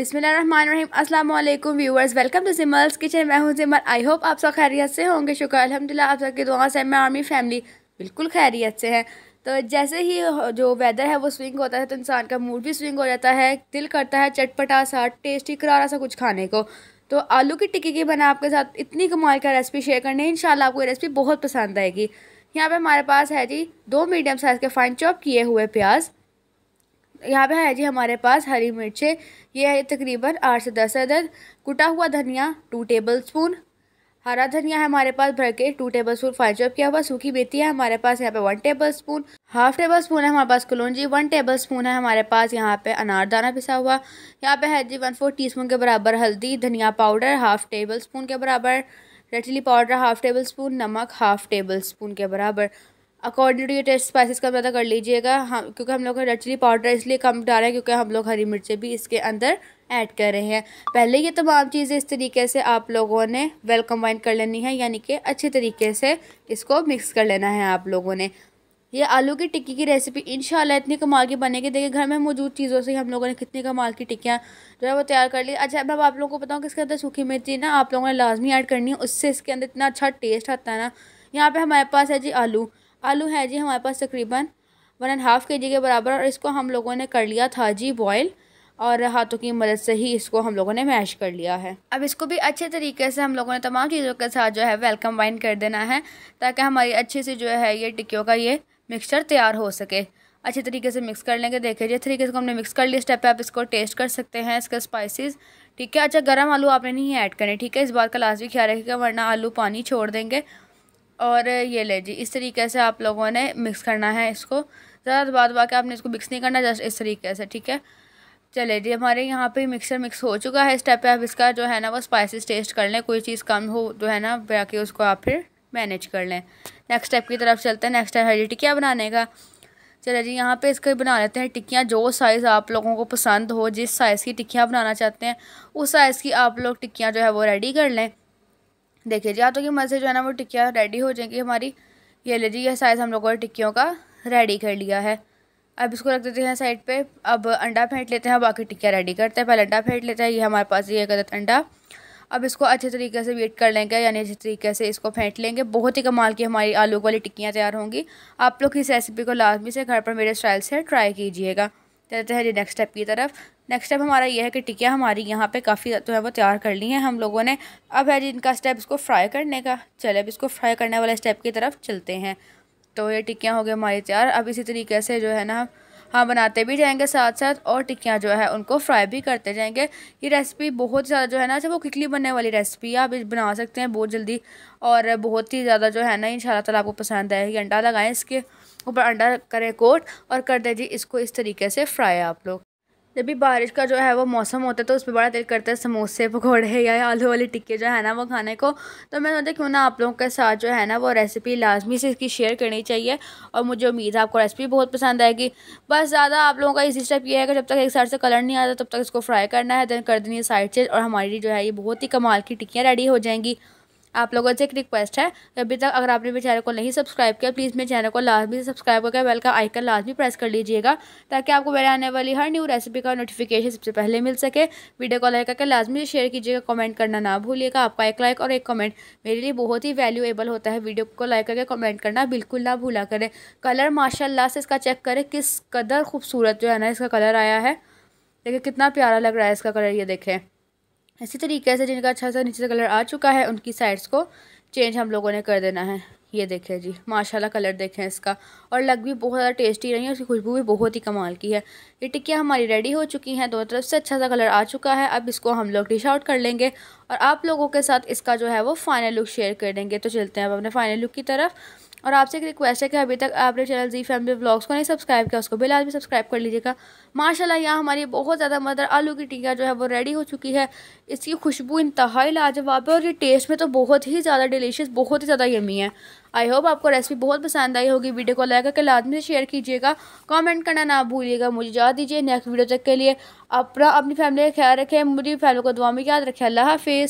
अस्सलाम वालेकुम viewers welcome to Simal's kitchen मैं हूं सिमर आई होप आप सब खैरियत से होंगे शुक्र अलहमदिल्ला आप सबकी दुआ से मैं आर्मी फैमिली बिल्कुल खैरियत से है तो जैसे ही जो वेदर है वो स्विंग होता है तो इंसान का मूड भी स्विंग हो जाता है दिल करता है चटपटा सा टेस्टी करारा सा कुछ खाने को तो आलू की टिक्की की बना आपके साथ इतनी कमाल का रेसिपी शेयर करनी है इनशाला आपको ये रेसिपी बहुत पसंद आएगी यहाँ पर हमारे पास है जी दो मीडियम साइज़ के फाइन चॉप किए हुए प्याज़ यहाँ पे है जी हमारे पास हरी मिर्चें ये है तकरीबन आठ से दस अदद कुटा हुआ धनिया टू टेबल स्पून हरा धनिया है हमारे पास भर के two tablespoon five chop किया हुआ सूखी मेथी है हमारे पास यहाँ पे one tablespoon half tablespoon है हमारे पास कलौजी वन टेबल स्पून है हमारे पास यहाँ पे अनारदाना पिसा हुआ यहाँ पे है जी वन फोर टी स्पून के बराबर हल्दी धनिया पाउडर हाफ टेबल स्पून के बराबर red chili powder half tablespoon नमक हाफ टेबल स्पून के बराबर अकॉर्डिंग टू ये टेस्ट स्पाइसेस का पता कर लीजिएगा हम क्योंकि हम लोग का रेड चिली पाउडर इसलिए कम डाला है क्योंकि हम लोग हरी मिर्चें भी इसके अंदर ऐड कर रहे हैं पहले ये तमाम चीज़ें इस तरीके से आप लोगों ने वेल कम्बाइन कर लेनी है यानी कि अच्छे तरीके से इसको मिक्स कर लेना है आप लोगों ने ये आलू की टिक्की की रेसिपी इन इतनी कमाल की बनेगी देखिए घर में मौजूद चीज़ों से हम लोगों ने कितनी कमाल की टिक्कियाँ जो है वो तैयार कर ली अच्छा मैं आप लोगों को बताऊँ कि इसके अंदर सूखी मिर्ची ना आप लोगों ने लाजमी ऐड करनी है उससे इसके अंदर इतना अच्छा टेस्ट आता है ना यहाँ पर हमारे पास है जी आलू आलू है जी हमारे पास तकरीबन वन एंड हाफ़ के जी के बराबर और इसको हम लोगों ने कर लिया था जी बॉयल और हाथों की मदद से ही इसको हम लोगों ने मैश कर लिया है अब इसको भी अच्छे तरीके से हम लोगों ने तमाम चीज़ों के साथ जो है वेल कंबाइन कर देना है ताकि हमारी अच्छे से जो है ये टिक्कियों का ये मिक्सचर तैयार हो सके अच्छे तरीके से मिक्स कर लेंगे देखिए जिस तरीके से हमने मिक्स कर लिया स्टेप पे आप इसको टेस्ट कर सकते हैं इसके स्पाइसेस ठीक है अच्छा गरम आलू आपने नहीं ऐड करने ठीक है इस बात का लाजमी ख्याल रखिएगा वरना आलू पानी छोड़ देंगे और ये ले जी इस तरीके से आप लोगों ने मिक्स करना है इसको ज़्यादा दबा दबा के आपने इसको मिक्स नहीं करना जस्ट इस तरीके से ठीक है चले जी हमारे यहाँ पे मिक्सर मिक्स हो चुका है इस टाइप पर आप इसका जो है ना वो स्पाइसेस टेस्ट कर लें कोई चीज़ कम हो जो है ना बाकी उसको आप फिर मैनेज कर लें नेक्स्ट स्टेप की तरफ चलते हैं नेक्स्ट टाइप है जी बनाने का चले जी यहाँ पे इसको बना लेते हैं टिक्कियाँ जो साइज़ आप लोगों को पसंद हो जिस साइज़ की टिक्कियाँ बनाना चाहते हैं उस साइज़ की आप लोग टिक्कियाँ जो है वो रेडी कर लें देखिए जी आप तो की मज़े जो है ना वो टिक्कियाँ रेडी हो जाएंगी हमारी ये ले जी यह साइज़ हम लोगों ने टिक्कियों का रेडी कर लिया है अब इसको रख देते हैं साइड पे अब अंडा फेंट लेते हैं बाकी टिक्कियाँ रेडी करते हैं पहले अंडा फेंट लेते हैं ये हमारे पास ये गलत अंडा अब इसको अच्छे तरीके से वेट कर लेंगे यानी अच्छे तरीके से इसको फेंट लेंगे बहुत ही कमाल की हमारी आलू वाली टिक्कियाँ तैयार होंगी आप लोग इस रेसिपी को लाजमी से घर पर मेरे स्टाइल से ट्राई कीजिएगा चलते हैं जी नेक्स्ट स्टेप की तरफ नेक्स्ट स्टेप हमारा यह है कि टिकिया हमारी यहाँ पे काफ़ी तो है वो तैयार कर ली हैं हम लोगों ने अब है जी इनका स्टेप इसको फ्राई करने का चले अब इसको फ्राई करने वाले स्टेप की तरफ चलते हैं तो ये टिक्कियाँ हो गई हमारी तैयार अब इसी तरीके से जो है ना हाँ बनाते भी जाएंगे साथ साथ और टिक्कियाँ जो है उनको फ्राई भी करते जाएंगे ये रेसिपी बहुत ज़्यादा जो है ना अच्छा वो क्विकली बनने वाली रेसिपी है आप बना सकते हैं बहुत जल्दी और बहुत ही ज़्यादा जो है ना इन शाला आपको पसंद आएगी अंडा लगाएं इसके ऊपर अंडा करें कोट और कर दें जी इसको इस तरीके से फ्राई आप लोग जब भी बारिश का जो है वो मौसम होता है तो उस पर बड़ा दिल करता है समोसे पकौड़े या आलू वाली टिक्के जो है ना वो खाने को तो मैं सोचा क्यों ना आप लोगों के साथ जो है ना वो रेसिपी लाजमी से इसकी शेयर करनी चाहिए और मुझे उम्मीद है आपको रेसिपी बहुत पसंद आएगी बस ज़्यादा आप लोगों का इसी स्टेप ये है कि जब तक एक साइड से कलर नहीं आता तब तक इसको फ्राई करना है देन कर देनी है साइड से और हमारी जो है ये बहुत ही कमाल की टिक्कियाँ रेडी हो जाएंगी आप लोगों से एक रिक्वेस्ट है अभी तक अगर आपने मेरे चैनल को नहीं सब्सक्राइब किया प्लीज़ मेरे चैनल को लाजमी से सब्सक्राइब करके बेल का आइकन लाजमी प्रेस कर लीजिएगा ताकि आपको मेरे आने वाली हर न्यू रेसिपी का नोटिफिकेशन सबसे पहले मिल सके वीडियो को लाइक करके लाजमी शेयर कीजिएगा कमेंट करना ना भूलिएगा आपका एक लाइक और एक कमेंट मेरे लिए बहुत ही वैल्यूएबल होता है वीडियो को लाइक करके कमेंट करना बिल्कुल ना भूला करें कलर माशाला से इसका चेक करें किस कदर खूबसूरत जो है ना इसका कलर आया है देखिए कितना प्यारा लग रहा है इसका कलर ये देखें इसी तरीके से जिनका अच्छा सा नीचे से कलर आ चुका है उनकी साइड्स को चेंज हम लोगों ने कर देना है ये देखें जी माशाल्लाह कलर देखें इसका और लग भी बहुत ज़्यादा टेस्टी रही है उसकी खुशबू भी बहुत ही कमाल की है ये टिक्कियाँ हमारी रेडी हो चुकी हैं दोनों तरफ से अच्छा सा कलर आ चुका है अब इसको हम लोग डिश आउट कर लेंगे और आप लोगों के साथ इसका जो है वो फाइनल लुक शेयर कर देंगे तो चलते हैं अब अपने फाइनल लुक की तरफ और आपसे एक रिक्वेस्ट है कि अभी तक आपने चैनल जी फैमिली ब्लॉग्स को नहीं सब्सक्राइब किया उसको बिल आज भी सब्सक्राइब कर लीजिएगा माशाला यहाँ हमारी बहुत ज़्यादा मदर आलू की टिकिया जो है वो रेडी हो चुकी है इसकी खुशबू इंतहाई लाजवाब है और ये टेस्ट में तो बहुत ही ज़्यादा डिलीशियस बहुत ही ज़्यादा यमी है आई होप आपको रेसिपी बहुत पसंद आई होगी वीडियो को लाइक करके लाजमी से शेयर कीजिएगा कमेंट करना ना भूलिएगा मुझे याद दीजिए नेक्स्ट वीडियो तक के लिए अपना अपनी फैमिली का ख्याल रखें मुझे फैमिली को दुआ में याद रखें अल्लाह हाफिज़